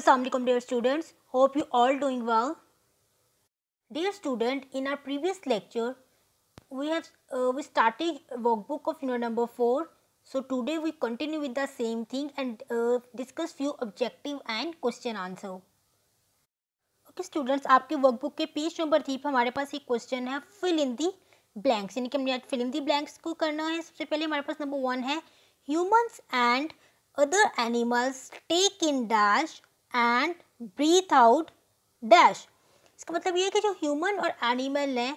Assalamualaikum dear students hope you all doing well dear student in our previous lecture we have uh, we started workbook of unit number 4 so today we continue with the same thing and uh, discuss few objective and question answer okay students आपके workbook के page number three पर हमारे पास एक question है fill in the blanks यानी कि हमने आज फिल इन दी ब्लैंक्स को करना है सबसे पहले हमारे पास नंबर वन है humans and other animals take in dash and breathe out dash इसका मतलब ये है कि जो ह्यूमन और एनिमल हैं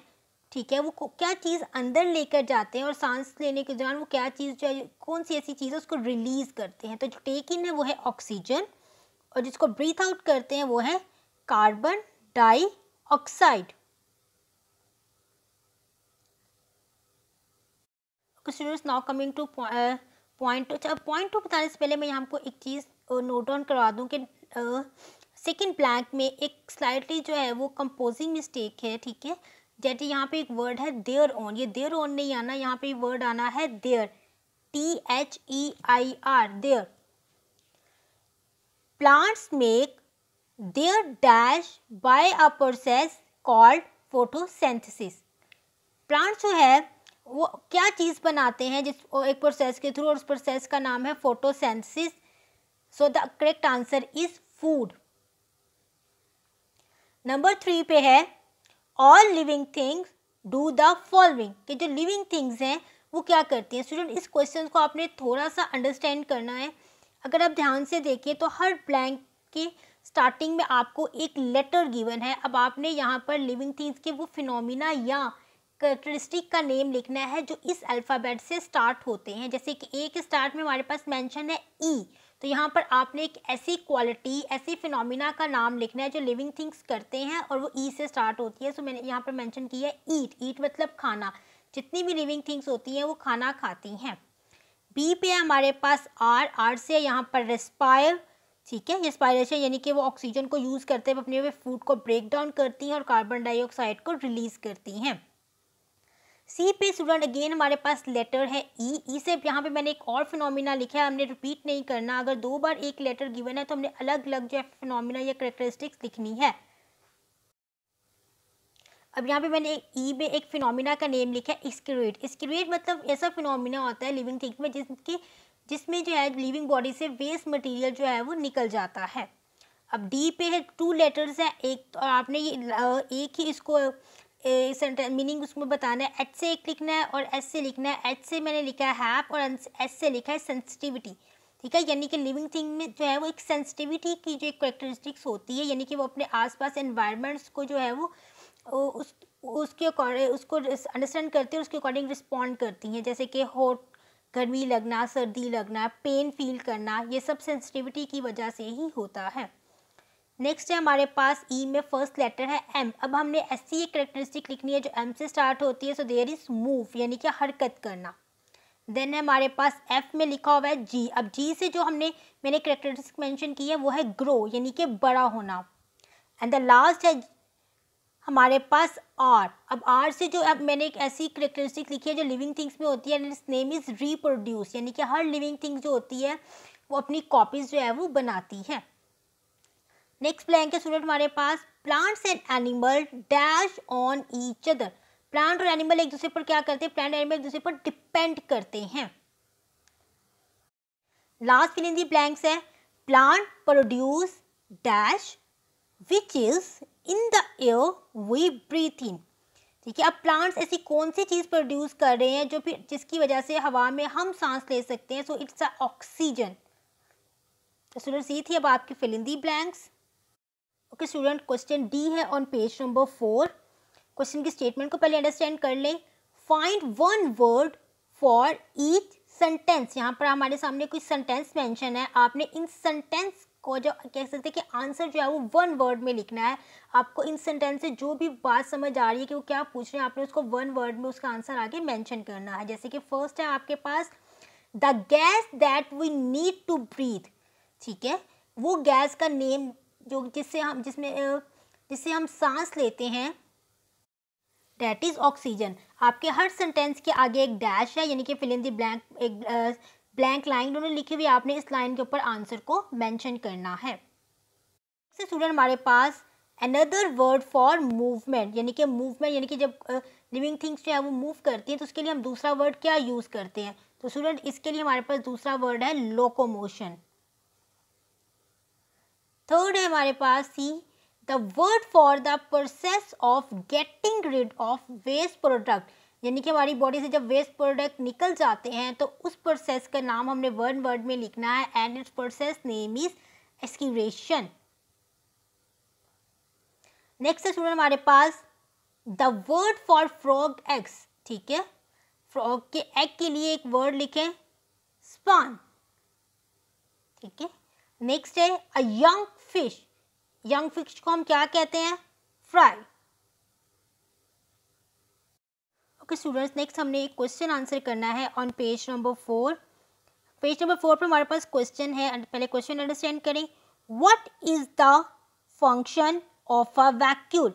ठीक है वो क्या चीज़ अंदर लेकर जाते हैं और सांस लेने के दौरान वो क्या चीज़ जो कौन सी ऐसी चीज़ है उसको रिलीज़ करते हैं तो जो टेक इन है वो है ऑक्सीजन और जिसको ब्रीथ आउट करते हैं वो है carbon dioxide students now coming to point two अच्छा पॉइंट टू बताने से पहले मैं यहाँ को एक चीज़ नोट डाउन करवा दूँ कि सेकेंड ब्लैंक में एक स्लाइटली जो है वो कंपोजिंग मिस्टेक है ठीक है जैसे यहाँ पे एक वर्ड है देयर ओन ये देयर ओन नहीं आना यहाँ पे वर्ड आना है their T H E I R their plants make their dash by a process called photosynthesis plants जो है वो क्या चीज़ बनाते हैं जिस एक प्रोसेस के थ्रू और उस प्रोसेस का नाम है photosynthesis so the correct answer is food number three पे है all living things do the following कि जो लिविंग थिंग्स हैं वो क्या करती हैं स्टूडेंट इस क्वेश्चन को आपने थोड़ा सा अंडरस्टैंड करना है अगर आप ध्यान से देखिए तो हर ब्लैंक के स्टार्टिंग में आपको एक लेटर गिवन है अब आपने यहाँ पर लिविंग थिंग्स के वो फिनोमिना या करेक्टरिस्टिक का नेम लिखना है जो इस अल्फ़ाबेट से स्टार्ट होते हैं जैसे कि ए के स्टार्ट में हमारे पास मेंशन है ई e, तो यहाँ पर आपने एक ऐसी क्वालिटी ऐसी फिनोमिना का नाम लिखना है जो लिविंग थिंग्स करते हैं और वो ई e से स्टार्ट होती है सो मैंने यहाँ पर मैंशन किया है ईट ईट मतलब खाना जितनी भी लिविंग थिंग्स होती हैं वो खाना खाती हैं बी पे है हमारे पास आर आर से यहाँ पर रेस्पायर ठीक है रेस्पायरेशन यानी कि वो ऑक्सीजन को यूज़ करते हुए अपने फूड को ब्रेक डाउन करती हैं और कार्बन डाइऑक्साइड को रिलीज़ करती हैं सी पे स्टूडेंट अगेन हमारे पास लेटर है ई e. ई e से यहाँ पे मैंने एक और फिनोमिना लिखा है हमने रिपीट नहीं करना अगर दो बार एक लेटर गिवन है तो हमने अलग अलग जो है फिनोमिना या करेक्टरिस्टिक्स लिखनी है अब यहाँ पे मैंने एक ई e में एक फिनोमिना का नेम लिखा है स्क्रेट स्क्रेट मतलब ऐसा फिनोमिना होता है लिविंग थिंग में जिसकी जिसमें जो है लिविंग बॉडी से वेस्ट मटेरियल जो है वो निकल जाता है अब डी पे है टू लेटर्स है एक तो आपने ये एक ही इसको सेंटेंस मीनिंग उसमें बताना है एच से एक लिखना है और एस से लिखना है एच से मैंने लिखा है हैप और एस से लिखा है सेंसिटिविटी ठीक है यानी कि लिविंग थिंग में जो है वो एक सेंसिटिविटी की जो एक करेक्टरिस्टिक्स होती है यानी कि वो अपने आसपास एनवायरनमेंट्स को जो है वो उस उसके अकॉर्डिंग उसको अंडरस्टैंड करती है उसके अकॉर्डिंग रिस्पॉन्ड करती हैं जैसे कि हॉट गर्मी लगना सर्दी लगना पेन फील करना ये सब सेंसिटिविटी की वजह से ही होता है नेक्स्ट है हमारे पास ई e में फर्स्ट लेटर है एम अब हमने ऐसी एक करेक्टरिस्टिक लिखनी है जो एम से स्टार्ट होती है सो देयर इज़ मूव यानी कि हरकत करना देन है हमारे पास एफ में लिखा हुआ है जी अब जी से जो हमने मैंने करेक्टरिस्टिक मेंशन की है वो है ग्रो यानी कि बड़ा होना एंड द लास्ट है हमारे पास आर अब आर से जो अब मैंने एक ऐसी करेक्टरिस्टिक लिखी है जो लिविंग थिंग्स में होती है and its name is reproduce यानी कि हर लिविंग थिंग्स जो होती है वो अपनी कॉपीज़ जो है वो बनाती है नेक्स्ट ब्लैंक के स्टूडेंट हमारे पास plants and animal dash on each other plant और एनिमल एक दूसरे पर क्या करते हैं प्लांट एनिमल एक दूसरे पर डिपेंड करते हैं last fill in the blanks है plant produce dash which is in the air we breathe in ठीक है अब प्लांट्स ऐसी कौन सी चीज़ प्रोड्यूस कर रहे हैं जो फिर जिसकी वजह से हवा में हम सांस ले सकते हैं सो इट्स अ ऑक्सीजन तो स्टूडेंट ये थी अब आपकी fill in the blanks okay student question D है on page number four question की स्टेटमेंट को पहले अंडरस्टैंड कर लें find one word for each sentence यहाँ पर हमारे सामने कुछ सेंटेंस मेंशन है आपने इन सेंटेंस को जो कह सकते हैं कि आंसर जो है वो वन वर्ड में लिखना है आपको इन सेंटेंस से जो भी बात समझ आ रही है कि वो क्या पूछ रहे हैं आपने उसको वन वर्ड में उसका आंसर आगे मेंशन करना है जैसे कि फर्स्ट है आपके पास the gas that we need to breathe ठीक है वो गैस का नेम जो जिससे हम जिसमें जिससे हम सांस लेते हैं डैट इज़ ऑक्सीजन आपके हर सेंटेंस के आगे एक डैश है यानी कि फिलिंग दी ब्लैंक एक ब्लैंक लाइन दोनों लिखी हुई आपने इस लाइन के ऊपर आंसर को मैंशन करना है स्टूडेंट हमारे पास अनदर वर्ड फॉर मूवमेंट यानी कि मूवमेंट यानी कि जब लिविंग थिंग्स जो है वो मूव करती हैं तो उसके लिए हम दूसरा वर्ड क्या यूज़ करते हैं तो स्टूडेंट इसके लिए हमारे पास दूसरा वर्ड है लोकोमोशन थर्ड है हमारे पास C the word for the process of getting rid of waste product यानी कि हमारी बॉडी से जब वेस्ट प्रोडक्ट निकल जाते हैं तो उस प्रोसेस का नाम हमने वर्ड वर्ड में लिखना है and its process name is excretion next student हमारे पास the word for frog eggs ठीक है फ्रॉग के एग के लिए एक वर्ड लिखें स्पान ठीक है नेक्स्ट है a young fish young fish को हम क्या कहते हैं फ्राई ओके स्टूडेंट्स नेक्स्ट हमने एक क्वेश्चन आंसर करना है on page number four page number four पर हमारे पास क्वेश्चन है पहले क्वेश्चन अंडरस्टैंड करें what is the function of a vacuole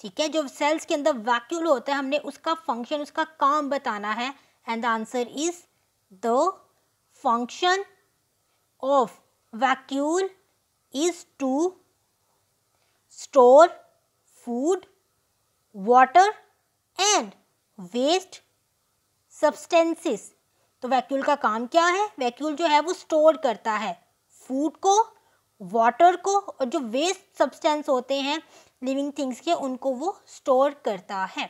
ठीक है जो सेल्स के अंदर वैक्यूल होता है हमने उसका फंक्शन उसका काम बताना है and the answer is the function of vacuole is to store food, water and waste substances. तो वैक्यूल का काम क्या है वैक्यूल जो है वो स्टोर करता है फूड को वाटर को और जो वेस्ट सब्सटेंस होते हैं लिविंग थिंग्स के उनको वो स्टोर करता है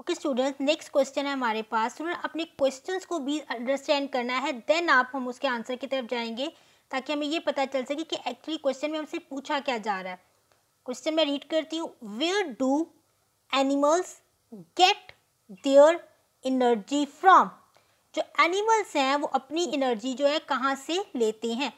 ओके स्टूडेंट्स नेक्स्ट क्वेश्चन है हमारे पास स्टूडेंट अपने क्वेश्चंस को भी अंडरस्टैंड करना है देन आप हम उसके आंसर की तरफ जाएंगे ताकि हमें ये पता चल सके कि एक्चुअली क्वेश्चन में हमसे पूछा क्या जा रहा है क्वेश्चन मैं रीड करती हूँ where do animals get their energy from जो एनिमल्स हैं वो अपनी एनर्जी जो है कहाँ से लेते हैं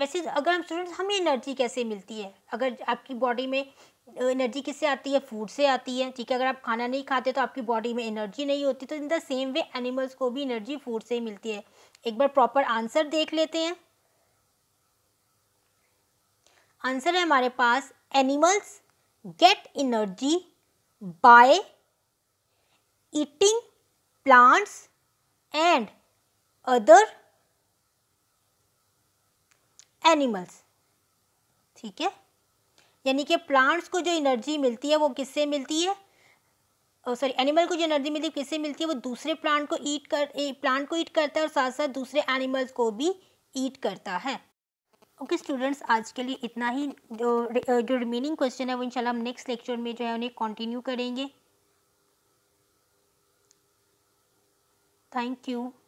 वैसे अगर हम स्टूडेंट्स हमें एनर्जी कैसे मिलती है अगर आपकी बॉडी में एनर्जी किससे आती है फूड से आती है ठीक है अगर आप खाना नहीं खाते तो आपकी बॉडी में एनर्जी नहीं होती तो in the same way animals को भी एनर्जी फूड से मिलती है एक बार प्रॉपर आंसर देख लेते हैं आंसर है हमारे पास animals get energy by eating plants and other animals ठीक है यानी कि प्लांट्स को जो एनर्जी मिलती है वो किससे मिलती है सॉरी एनिमल को जो एनर्जी मिलती है किससे मिलती है वो दूसरे प्लांट को ईट कर प्लांट को ईट करता है और साथ साथ दूसरे एनिमल्स को भी ईट करता है ओके स्टूडेंट्स आज के लिए इतना ही जो रिमेनिंग क्वेश्चन है वो इंशाल्लाह हम नेक्स्ट लेक्चर में जो है उन्हें कंटिन्यू करेंगे थैंक यू